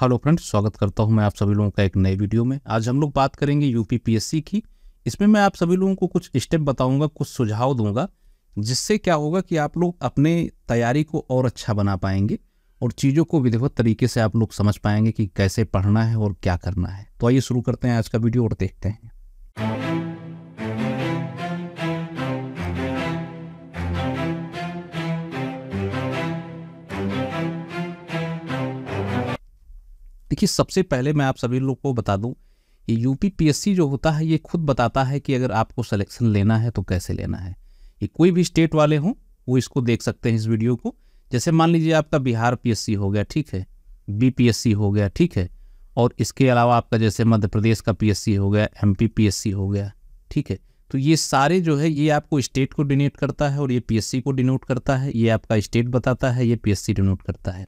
hello friends स्वागत करता हूं मैं आप सभी लोगों का एक नए वीडियो में आज हम लोग बात करेंगे यूपीपीएससी की इसमें मैं आप सभी लोगों को कुछ स्टेप बताऊंगा कुछ सुझाव दूंगा जिससे क्या होगा कि आप लोग अपने तैयारी को और अच्छा बना पाएंगे और चीज़ों को विधिवत तरीके से आप लोग समझ पाएंगे कि कैसे पढ़ना है और क्या करना है तो आइए शुरू करते हैं आज का वीडियो और देखते हैं देखिए सबसे पहले मैं आप सभी लोग को बता दूँ ये यू पी जो होता है ये खुद बताता है कि अगर आपको सलेक्शन लेना है तो कैसे लेना है ये कोई भी स्टेट वाले हों वो इसको देख सकते हैं इस वीडियो को जैसे मान लीजिए आपका बिहार पीएससी हो गया ठीक है बीपीएससी हो गया ठीक है और इसके अलावा आपका जैसे मध्य प्रदेश का पीएससी हो गया एमपी पीएससी हो गया ठीक है तो ये सारे जो है ये आपको स्टेट को डिनोट करता है और ये पीएससी को डिनोट करता है ये आपका स्टेट बताता है ये पीएससी डिनोट करता है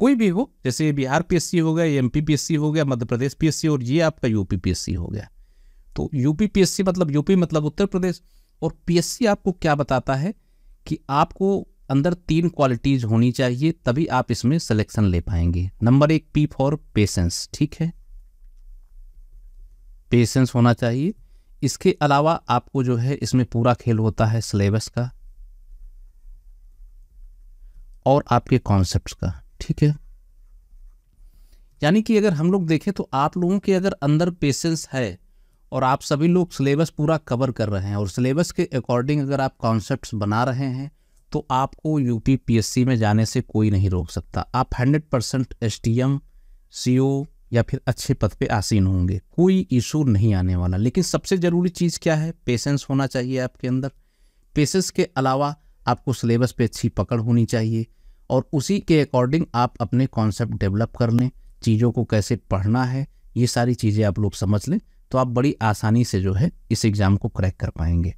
कोई भी हो जैसे बिहार पीएससी हो गया एम पीएससी हो गया मध्य प्रदेश पीएससी और ये आपका यूपी पीएससी हो गया तो यूपी पीएससी मतलब यूपी मतलब उत्तर प्रदेश और पीएससी आपको क्या बताता है कि आपको अंदर तीन क्वालिटीज़ होनी चाहिए तभी आप इसमें सिलेक्शन ले पाएंगे नंबर एक पी फॉर पेशेंस ठीक है पेशेंस होना चाहिए इसके अलावा आपको जो है इसमें पूरा खेल होता है सिलेबस का और आपके कॉन्सेप्ट्स का ठीक है यानी कि अगर हम लोग देखें तो आप लोगों के अगर अंदर पेशेंस है और आप सभी लोग सिलेबस पूरा कवर कर रहे हैं और सिलेबस के अकॉर्डिंग अगर आप कॉन्सेप्ट बना रहे हैं तो आपको यूपी पी में जाने से कोई नहीं रोक सकता आप hundred percent S C O या फिर अच्छे पद पे आसीन होंगे कोई इशू नहीं आने वाला लेकिन सबसे ज़रूरी चीज़ क्या है पेशेंस होना चाहिए आपके अंदर पेशेंस के अलावा आपको सिलेबस पे अच्छी पकड़ होनी चाहिए और उसी के अकॉर्डिंग आप अपने कॉन्सेप्ट डेवलप कर लें चीज़ों को कैसे पढ़ना है ये सारी चीज़ें आप लोग समझ लें तो आप बड़ी आसानी से जो है इस एग्ज़ाम को क्रैक कर पाएंगे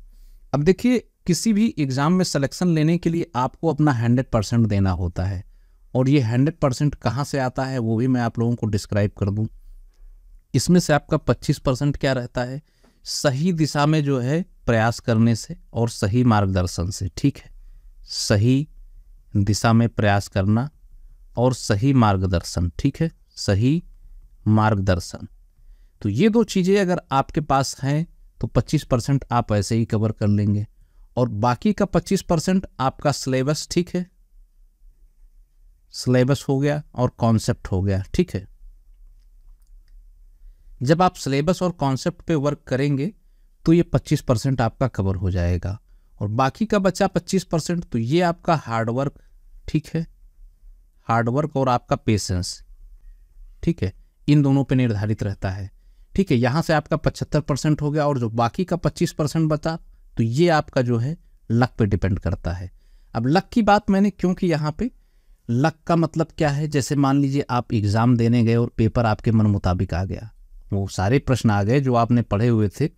अब देखिए किसी भी एग्ज़ाम में सिलेक्शन लेने के लिए आपको अपना हंड्रेड परसेंट देना होता है और ये हंड्रेड परसेंट कहाँ से आता है वो भी मैं आप लोगों को डिस्क्राइब कर दूँ इसमें से आपका पच्चीस परसेंट क्या रहता है सही दिशा में जो है प्रयास करने से और सही मार्गदर्शन से ठीक है सही दिशा में प्रयास करना और सही मार्गदर्शन ठीक है सही मार्गदर्शन तो ये दो चीज़ें अगर आपके पास हैं तो 25 परसेंट आप ऐसे ही कवर कर लेंगे और बाकी का 25 परसेंट आपका सिलेबस ठीक है सिलेबस हो गया और कॉन्सेप्ट हो गया ठीक है जब आप सिलेबस और कॉन्सेप्ट पे वर्क करेंगे तो ये 25 परसेंट आपका कवर हो जाएगा और बाकी का बचा पच्चीस परसेंट तो ये आपका हार्डवर्क ठीक है हार्डवर्क और आपका पेशेंस ठीक है इन दोनों पे निर्धारित रहता है ठीक है यहाँ से आपका पचहत्तर परसेंट हो गया और जो बाकी का पच्चीस परसेंट बचा तो ये आपका जो है लक पे डिपेंड करता है अब लक की बात मैंने क्योंकि यहाँ पर लक का मतलब क्या है जैसे मान लीजिए आप एग्ज़ाम देने गए और पेपर आपके मन मुताबिक आ गया वो सारे प्रश्न आ गए जो आपने पढ़े हुए थे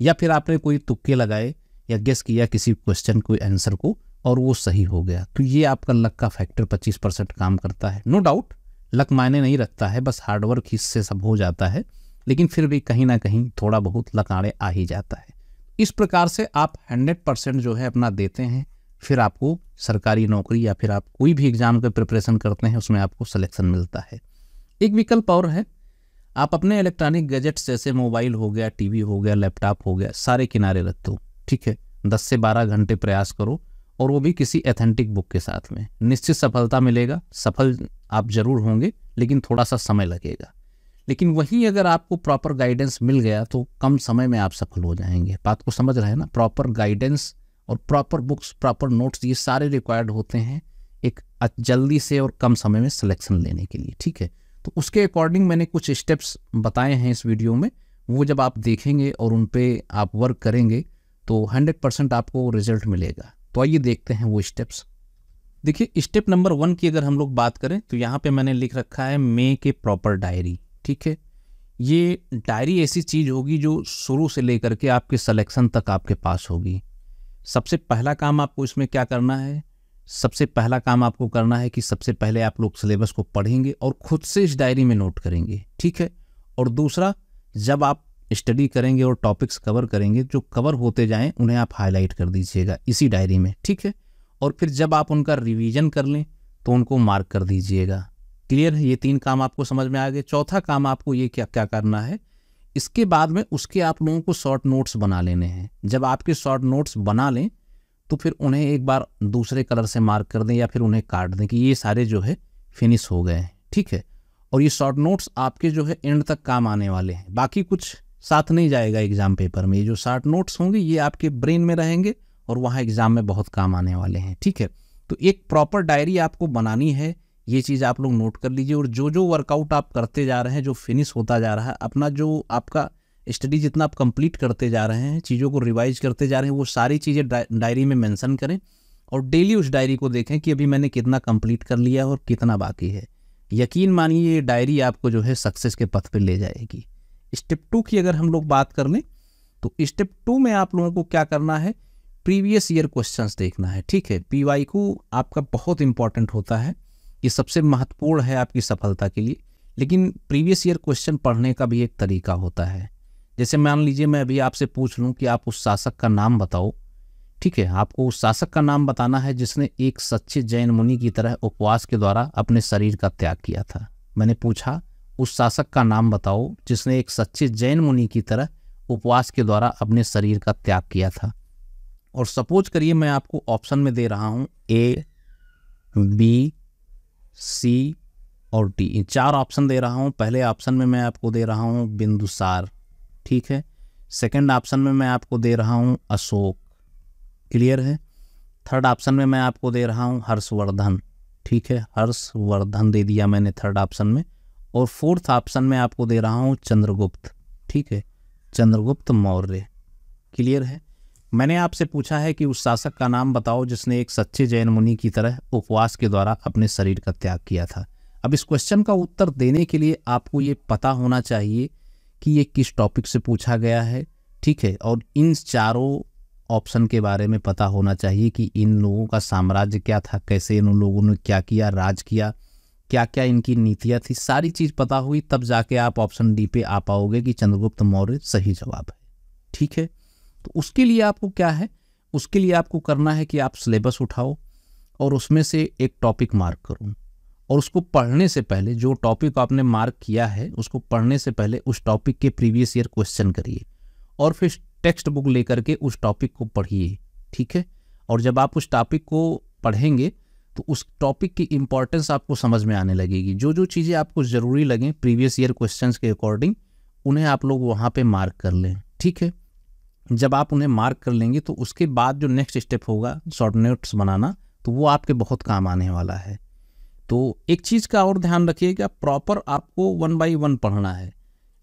या फिर आपने कोई तुक्के लगाए या गेस किया किसी क्वेश्चन को आंसर को और वो सही हो गया तो ये आपका लक का फैक्टर 25 परसेंट काम करता है नो डाउट लक मायने नहीं रखता है बस हार्डवर्क ही से सब हो जाता है लेकिन फिर भी कहीं ना कहीं थोड़ा बहुत लक आड़े आ ही जाता है इस प्रकार से आप हंड्रेड परसेंट जो है अपना देते हैं फिर आपको सरकारी नौकरी या फिर आप कोई भी एग्ज़ाम का प्रिपरेशन करते हैं उसमें आपको सलेक्शन मिलता है एक विकल्प और है आप अपने इलेक्ट्रॉनिक गैजेट्स जैसे मोबाइल हो गया टीवी हो गया लैपटॉप हो गया सारे किनारे रख दो ठीक है दस से बारह घंटे प्रयास करो और वो भी किसी एथेंटिक बुक के साथ में निश्चित सफलता मिलेगा सफल आप जरूर होंगे लेकिन थोड़ा सा समय लगेगा लेकिन वहीं अगर आपको प्रॉपर गाइडेंस मिल गया तो कम समय में आप सफल हो जाएंगे बात को समझ रहे हैं ना प्रॉपर गाइडेंस और प्रॉपर बुक्स प्रॉपर नोट्स ये सारे रिक्वायर्ड होते हैं एक जल्दी से और कम समय में सिलेक्शन लेने के लिए ठीक है तो उसके अकॉर्डिंग मैंने कुछ स्टेप्स बताए हैं इस वीडियो में वो जब आप देखेंगे और उन पर आप वर्क करेंगे तो हंड्रेड परसेंट आपको रिजल्ट मिलेगा तो आइए देखते हैं वो स्टेप्स देखिए स्टेप नंबर वन की अगर हम लोग बात करें तो यहाँ पे मैंने लिख रखा है मे के प्रॉपर डायरी ठीक है ये डायरी ऐसी चीज़ होगी जो शुरू से लेकर के आपके सलेक्शन तक आपके पास होगी सबसे पहला काम आपको इसमें क्या करना है सबसे पहला काम आपको करना है कि सबसे पहले आप लोग सिलेबस को पढ़ेंगे और ख़ुद से इस डायरी में नोट करेंगे ठीक है और दूसरा जब आप स्टडी करेंगे और टॉपिक्स कवर करेंगे जो कवर होते जाएं उन्हें आप हाईलाइट कर दीजिएगा इसी डायरी में ठीक है और फिर जब आप उनका रिवीजन कर लें तो उनको मार्क कर दीजिएगा क्लियर है ये तीन काम आपको समझ में आ गए चौथा काम आपको ये क्या क्या करना है इसके बाद में उसके आप लोगों को शॉर्ट नोट्स बना लेने हैं जब आपके शॉर्ट नोट्स बना लें तो फिर उन्हें एक बार दूसरे कलर से मार्क कर दें या फिर उन्हें काट दें कि ये सारे जो है फिनिश हो गए हैं ठीक है और ये शॉर्ट नोट्स आपके जो है एंड तक काम आने वाले हैं बाकी कुछ साथ नहीं जाएगा एग्ज़ाम पेपर में ये जो शार्ट नोट्स होंगे ये आपके ब्रेन में रहेंगे और वहाँ एग्ज़ाम में बहुत काम आने वाले हैं ठीक है तो एक प्रॉपर डायरी आपको बनानी है ये चीज़ आप लोग नोट कर लीजिए और जो जो वर्कआउट आप करते जा रहे हैं जो फिनिश होता जा रहा है अपना जो आपका स्टडी जितना आप कंप्लीट करते जा रहे हैं चीज़ों को रिवाइज करते जा रहे हैं वो सारी चीज़ें डायरी में मेंशन करें और डेली उस डायरी को देखें कि अभी मैंने कितना कंप्लीट कर लिया है और कितना बाकी है यकीन मानिए ये डायरी आपको जो है सक्सेस के पथ पर ले जाएगी स्टेप टू की अगर हम लोग बात कर लें तो स्टेप टू में आप लोगों को क्या करना है प्रीवियस ईयर क्वेश्चंस देखना है ठीक है पी को आपका बहुत इंपॉर्टेंट होता है ये सबसे महत्वपूर्ण है आपकी सफलता के लिए लेकिन प्रीवियस ईयर क्वेश्चन पढ़ने का भी एक तरीका होता है जैसे मान लीजिए मैं अभी आपसे पूछ लूँ कि आप उस शासक का नाम बताओ ठीक है आपको उस शासक का नाम बताना है जिसने एक सच्चे जैन मुनि की तरह उपवास के द्वारा अपने शरीर का त्याग किया था मैंने पूछा उस शासक का नाम बताओ जिसने एक सच्चे जैन मुनि की तरह उपवास के द्वारा अपने शरीर का त्याग किया था और सपोज करिए मैं आपको ऑप्शन में दे रहा हूँ ए बी सी और डी चार ऑप्शन दे रहा हूँ पहले ऑप्शन में मैं आपको दे रहा हूँ बिंदुसार ठीक है सेकंड ऑप्शन में मैं आपको दे रहा हूँ अशोक क्लियर है थर्ड ऑप्शन में मैं आपको दे रहा हूँ हर्षवर्धन ठीक है हर्षवर्धन दे दिया मैंने थर्ड ऑप्शन में और फोर्थ ऑप्शन में आपको दे रहा हूँ चंद्रगुप्त ठीक है चंद्रगुप्त मौर्य क्लियर है मैंने आपसे पूछा है कि उस शासक का नाम बताओ जिसने एक सच्चे जैन मुनि की तरह उपवास के द्वारा अपने शरीर का त्याग किया था अब इस क्वेश्चन का उत्तर देने के लिए आपको ये पता होना चाहिए कि ये किस टॉपिक से पूछा गया है ठीक है और इन चारों ऑप्शन के बारे में पता होना चाहिए कि इन लोगों का साम्राज्य क्या था कैसे इन लोगों ने क्या किया राज किया क्या क्या इनकी नीतियाँ थी सारी चीज़ पता हुई तब जाके आप ऑप्शन डी पे आ पाओगे कि चंद्रगुप्त मौर्य सही जवाब है ठीक है तो उसके लिए आपको क्या है उसके लिए आपको करना है कि आप सिलेबस उठाओ और उसमें से एक टॉपिक मार्क करो और उसको पढ़ने से पहले जो टॉपिक आपने मार्क किया है उसको पढ़ने से पहले उस टॉपिक के प्रीवियस ईयर क्वेश्चन करिए और फिर टेक्स्ट बुक लेकर के उस टॉपिक को पढ़िए ठीक है और जब आप उस टॉपिक को पढ़ेंगे तो उस टॉपिक की इम्पॉर्टेंस आपको समझ में आने लगेगी जो जो चीज़ें आपको ज़रूरी लगें प्रीवियस ईयर क्वेश्चन के अकॉर्डिंग उन्हें आप लोग वहाँ पर मार्क कर लें ठीक है जब आप उन्हें मार्क कर लेंगे तो उसके बाद जो नेक्स्ट स्टेप होगा शॉर्ट नोट्स बनाना तो वो आपके बहुत काम आने वाला है तो एक चीज़ का और ध्यान रखिएगा प्रॉपर आपको वन बाई वन पढ़ना है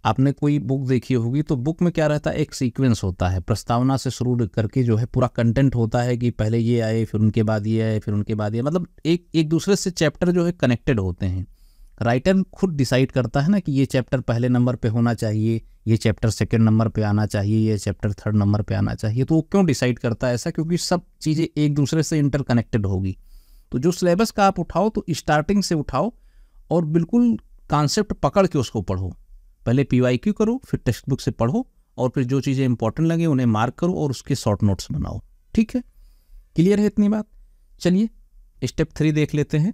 आपने कोई बुक देखी होगी तो बुक में क्या रहता है एक सीक्वेंस होता है प्रस्तावना से शुरू करके जो है पूरा कंटेंट होता है कि पहले ये आए फिर उनके बाद ये आए फिर उनके बाद ये मतलब एक एक दूसरे से चैप्टर जो है कनेक्टेड होते हैं राइटर खुद डिसाइड करता है ना कि ये चैप्टर पहले नंबर पर होना चाहिए ये चैप्टर सेकेंड नंबर पर आना चाहिए ये चैप्टर थर्ड नंबर पर आना चाहिए तो वो क्यों डिसाइड करता है ऐसा क्योंकि सब चीज़ें एक दूसरे से इंटर होगी तो जो सिलेबस का आप उठाओ तो स्टार्टिंग से उठाओ और बिल्कुल कॉन्सेप्ट पकड़ के उसको पढ़ो पहले पी करो फिर टेक्स्ट बुक से पढ़ो और फिर जो चीज़ें इंपॉर्टेंट लगे उन्हें मार्क करो और उसके शॉर्ट नोट्स बनाओ ठीक है क्लियर है इतनी बात चलिए स्टेप थ्री देख लेते हैं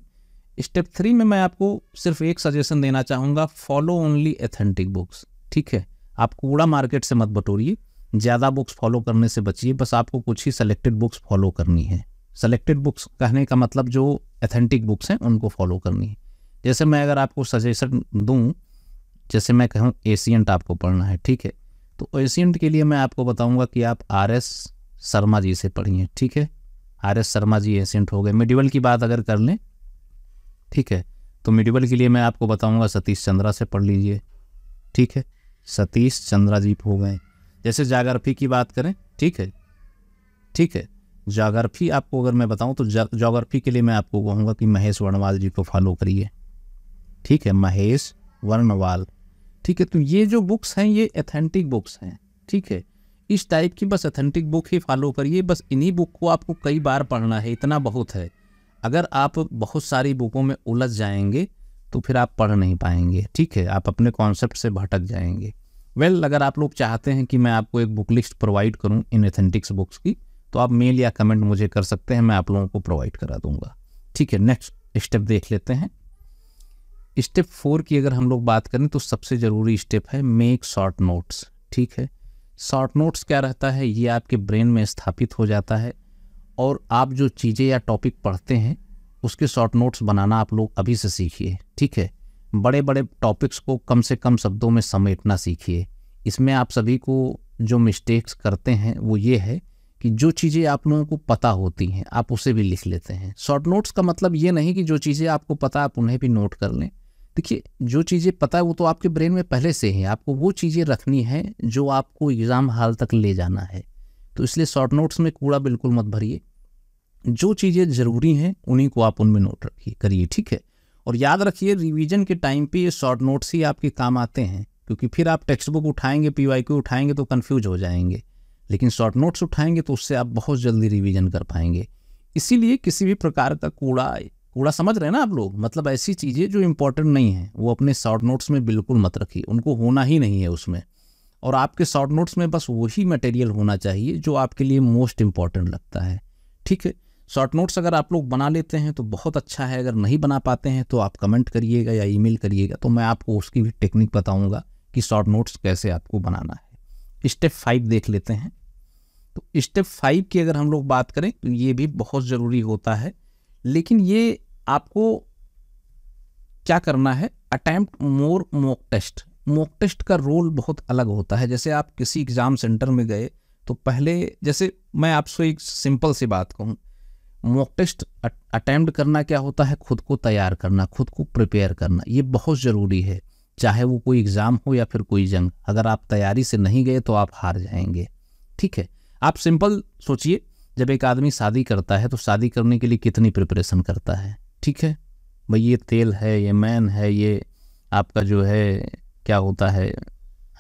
स्टेप थ्री में मैं आपको सिर्फ एक सजेशन देना चाहूँगा फॉलो ओनली एथेंटिक बुक्स ठीक है आप कूड़ा मार्केट से मत बटोरिए ज़्यादा बुक्स फॉलो करने से बचिए बस आपको कुछ ही सेलेक्टेड बुक्स फॉलो करनी है सेलेक्टेड बुक्स कहने का मतलब जो एथेंटिक बुक्स हैं उनको फॉलो करनी है जैसे मैं अगर आपको सजेशन दूँ जैसे मैं कहूँ एशियंट आपको पढ़ना है ठीक है तो एशियंट के लिए मैं आपको बताऊँगा कि आप आर एस शर्मा जी से पढ़िए ठीक है R S Sharma ji ancient हो गए मिडिवल की बात अगर कर लें ठीक है तो मिडिवल के लिए मैं आपको बताऊँगा सतीश चंद्रा से पढ़ लीजिए ठीक है सतीश चंद्रा जी हो गए जैसे जागरफी की बात करें ठीक है ठीक है जागरफी आपको अगर मैं बताऊं तो जोग्राफी के लिए मैं आपको कहूँगा कि महेश वर्णवाल जी को फॉलो करिए ठीक है महेश वर्णवाल ठीक है तो ये जो बुक्स हैं ये अथेंटिक बुक्स हैं ठीक है इस टाइप की बस एथेंटिक बुक ही फॉलो करिए बस इन्हीं बुक को आपको कई बार पढ़ना है इतना बहुत है अगर आप बहुत सारी बुकों में उलझ जाएंगे तो फिर आप पढ़ नहीं पाएंगे ठीक है आप अपने कॉन्सेप्ट से भटक जाएंगे वेल well, अगर आप लोग चाहते हैं कि मैं आपको एक बुक लिस्ट प्रोवाइड करूं इन एथेंटिक्स बुक्स की तो आप मेल या कमेंट मुझे कर सकते हैं मैं आप लोगों को प्रोवाइड करा दूंगा ठीक है नेक्स्ट स्टेप देख लेते हैं स्टेप फोर की अगर हम लोग बात करें तो सबसे ज़रूरी स्टेप है मेक शॉर्ट नोट्स ठीक है शॉर्ट नोट्स क्या रहता है ये आपके ब्रेन में स्थापित हो जाता है और आप जो चीज़ें या टॉपिक पढ़ते हैं उसके शॉर्ट नोट्स बनाना आप लोग अभी से सीखिए ठीक है बड़े बड़े टॉपिक्स को कम से कम शब्दों में समेटना सीखिए इसमें आप सभी को जो मिस्टेक्स करते हैं वो ये है कि जो चीज़ें आप लोगों को पता होती हैं आप उसे भी लिख लेते हैं शॉर्ट नोट्स का मतलब ये नहीं कि जो चीज़ें आपको पता आप उन्हें भी नोट कर लें देखिए जो चीज़ें पता है वो तो आपके ब्रेन में पहले से हैं आपको वो चीज़ें रखनी है जो आपको एग्ज़ाम हाल तक ले जाना है तो इसलिए शॉर्ट नोट्स में कूड़ा बिल्कुल मत भरिए जो चीज़ें ज़रूरी हैं उन्हीं को आप उनमें नोट रखिए करिए ठीक है और याद रखिए रिवीजन के टाइम पे ये शॉर्ट नोट्स ही आपके काम आते हैं क्योंकि फिर आप टेक्स्ट बुक उठाएंगे पी वाई उठाएंगे तो कन्फ्यूज हो जाएंगे लेकिन शॉर्ट नोट्स उठाएंगे तो उससे आप बहुत जल्दी रिवीजन कर पाएंगे इसीलिए किसी भी प्रकार का कूड़ा कूड़ा समझ रहे हैं ना आप लोग मतलब ऐसी चीज़ें जो इंपॉर्टेंट नहीं है वो अपने शॉर्ट नोट्स में बिल्कुल मत रखिए उनको होना ही नहीं है उसमें और आपके शॉर्ट नोट्स में बस वही मटेरियल होना चाहिए जो आपके लिए मोस्ट इम्पॉर्टेंट लगता है ठीक है शॉर्ट नोट्स अगर आप लोग बना लेते हैं तो बहुत अच्छा है अगर नहीं बना पाते हैं तो आप कमेंट करिएगा या ईमेल करिएगा तो मैं आपको उसकी भी टेक्निक बताऊंगा कि शॉर्ट नोट्स कैसे आपको बनाना है स्टेप फाइव देख लेते हैं तो स्टेप फाइव की अगर हम लोग बात करें तो ये भी बहुत ज़रूरी होता है लेकिन ये आपको क्या करना है attempt more mock test mock test का रोल बहुत अलग होता है जैसे आप किसी एग्ज़ाम सेंटर में गए तो पहले जैसे मैं आपसे एक सिंपल सी बात कहूँ मॉक टेस्ट अटैम्प्ट करना क्या होता है खुद को तैयार करना खुद को प्रिपेयर करना ये बहुत ज़रूरी है चाहे वो कोई एग्ज़ाम हो या फिर कोई जंग अगर आप तैयारी से नहीं गए तो आप हार जाएंगे ठीक है आप सिंपल सोचिए जब एक आदमी शादी करता है तो शादी करने के लिए कितनी प्रिपरेशन करता है ठीक है भाई ये तेल है ये मैन है ये आपका जो है क्या होता है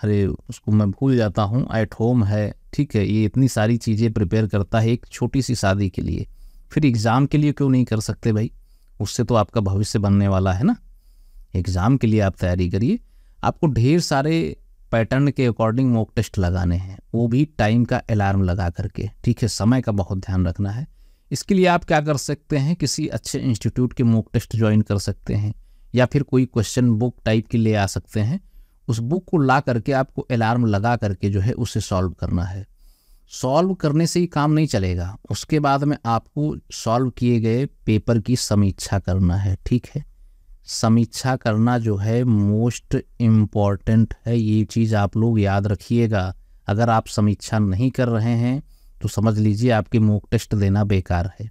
अरे उसको मैं भूल जाता हूँ एट होम है ठीक है ये इतनी सारी चीज़ें प्रिपेयर करता है एक छोटी सी शादी के लिए फिर एग्ज़ाम के लिए क्यों नहीं कर सकते भाई उससे तो आपका भविष्य बनने वाला है ना एग्ज़ाम के लिए आप तैयारी करिए आपको ढेर सारे पैटर्न के अकॉर्डिंग मॉक टेस्ट लगाने हैं वो भी टाइम का अलार्म लगा करके ठीक है समय का बहुत ध्यान रखना है इसके लिए आप क्या कर सकते हैं किसी अच्छे इंस्टीट्यूट के मूक टेस्ट ज्वाइन कर सकते हैं या फिर कोई क्वेश्चन बुक टाइप की ले आ सकते हैं उस बुक को ला करके आपको अलार्म लगा करके जो है उसे सॉल्व करना है सॉल्व करने से ही काम नहीं चलेगा उसके बाद में आपको सॉल्व किए गए पेपर की समीक्षा करना है ठीक है समीक्षा करना जो है मोस्ट इम्पॉर्टेंट है ये चीज़ आप लोग याद रखिएगा अगर आप समीक्षा नहीं कर रहे हैं तो समझ लीजिए आपके मोक टेस्ट देना बेकार है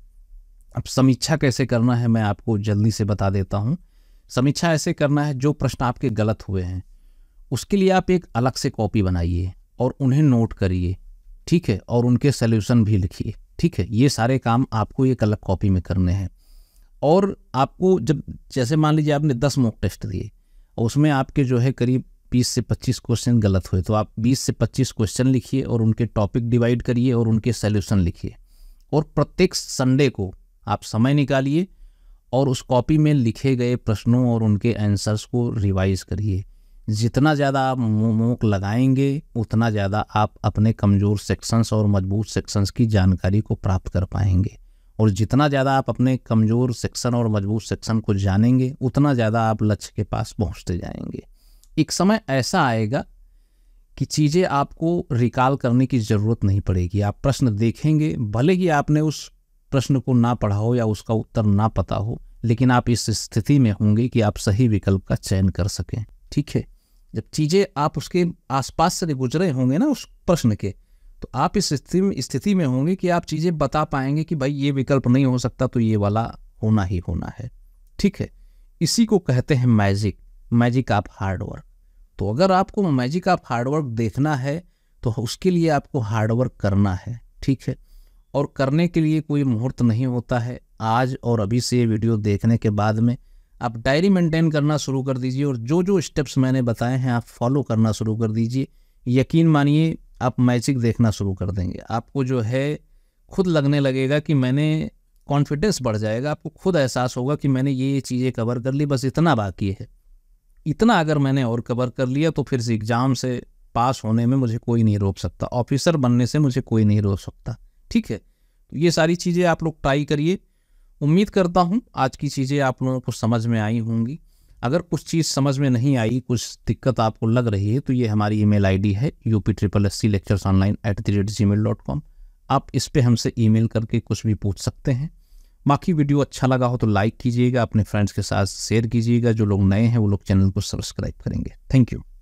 अब समीक्षा कैसे करना है मैं आपको जल्दी से बता देता हूँ समीक्षा ऐसे करना है जो प्रश्न आपके गलत हुए हैं उसके लिए आप एक अलग से कॉपी बनाइए और उन्हें नोट करिए ठीक है और उनके सल्यूशन भी लिखिए ठीक है ये सारे काम आपको एक अलग कॉपी में करने हैं और आपको जब जैसे मान लीजिए आपने दस मॉक टेस्ट दिए और उसमें आपके जो है करीब बीस से पच्चीस क्वेश्चन गलत हुए तो आप बीस से पच्चीस क्वेश्चन लिखिए और उनके टॉपिक डिवाइड करिए और उनके सोल्यूशन लिखिए और प्रत्येक संडे को आप समय निकालिए और उस कॉपी में लिखे गए प्रश्नों और उनके आंसर्स को रिवाइज करिए जितना ज़्यादा आप मोक लगाएंगे उतना ज़्यादा आप अपने कमज़ोर सेक्शंस और मजबूत सेक्शंस की जानकारी को प्राप्त कर पाएंगे और जितना ज़्यादा आप अपने कमज़ोर सेक्शन और मजबूत सेक्शन को जानेंगे उतना ज़्यादा आप लक्ष्य के पास पहुँचते जाएंगे एक समय ऐसा आएगा कि चीज़ें आपको रिकॉल करने की ज़रूरत नहीं पड़ेगी आप प्रश्न देखेंगे भले ही आपने उस प्रश्न को ना पढ़ा हो या उसका उत्तर ना पता हो लेकिन आप इस स्थिति में होंगे कि आप सही विकल्प का चयन कर सकें ठीक है जब चीज़ें आप उसके आसपास से गुजरे होंगे ना उस प्रश्न के तो आप इस स्थिति में स्थिति में होंगे कि आप चीज़ें बता पाएंगे कि भाई ये विकल्प नहीं हो सकता तो ये वाला होना ही होना है ठीक है इसी को कहते हैं मैजिक मैजिक ऑफ हार्डवर्क तो अगर आपको मैजिक ऑफ हार्डवर्क देखना है तो उसके लिए आपको हार्डवर्क करना है ठीक है और करने के लिए कोई मुहूर्त नहीं होता है आज और अभी से ये वीडियो देखने के बाद में आप डायरी मेंटेन करना शुरू कर दीजिए और जो जो स्टेप्स मैंने बताए हैं आप फॉलो करना शुरू कर दीजिए यकीन मानिए आप मैजिक देखना शुरू कर देंगे आपको जो है खुद लगने लगेगा कि मैंने कॉन्फिडेंस बढ़ जाएगा आपको खुद एहसास होगा कि मैंने ये ये चीज़ें कवर कर ली बस इतना बाकी है इतना अगर मैंने और कवर कर लिया तो फिर एग्ज़ाम से पास होने में मुझे कोई नहीं रोक सकता ऑफिसर बनने से मुझे कोई नहीं रोक सकता ठीक है तो ये सारी चीज़ें आप लोग ट्राई करिए उम्मीद करता हूँ आज की चीज़ें आप लोगों को समझ में आई होंगी अगर कुछ चीज़ समझ में नहीं आई कुछ दिक्कत आपको लग रही है तो ये हमारी ईमेल आईडी है U P triple S C lectures online at the rate Gmail dot com आप इस पर हमसे ईमेल करके कुछ भी पूछ सकते हैं बाकी वीडियो अच्छा लगा हो तो लाइक कीजिएगा अपने फ्रेंड्स के साथ शेयर कीजिएगा जो लोग नए हैं वो लोग चैनल को सब्सक्राइब करेंगे थैंक यू